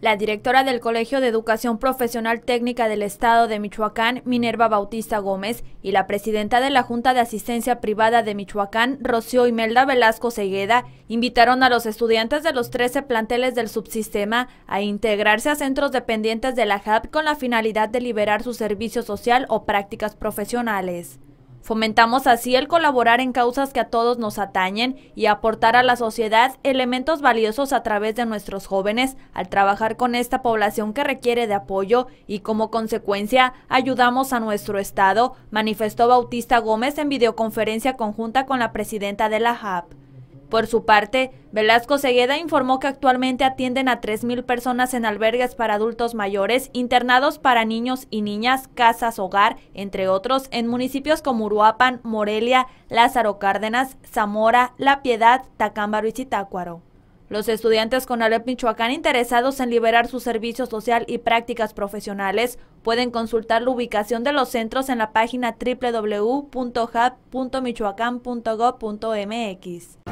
La directora del Colegio de Educación Profesional Técnica del Estado de Michoacán, Minerva Bautista Gómez, y la presidenta de la Junta de Asistencia Privada de Michoacán, Rocío Imelda Velasco Segueda, invitaron a los estudiantes de los 13 planteles del subsistema a integrarse a centros dependientes de la JAP con la finalidad de liberar su servicio social o prácticas profesionales. Fomentamos así el colaborar en causas que a todos nos atañen y aportar a la sociedad elementos valiosos a través de nuestros jóvenes al trabajar con esta población que requiere de apoyo y como consecuencia ayudamos a nuestro Estado, manifestó Bautista Gómez en videoconferencia conjunta con la presidenta de la JAP. Por su parte, Velasco Segueda informó que actualmente atienden a 3.000 personas en albergues para adultos mayores, internados para niños y niñas, casas hogar, entre otros, en municipios como Uruapan, Morelia, Lázaro Cárdenas, Zamora, La Piedad, Tacámbaro y Zitácuaro. Los estudiantes con Alep Michoacán interesados en liberar su servicio social y prácticas profesionales pueden consultar la ubicación de los centros en la página www.hub.michoacán.gov.mx.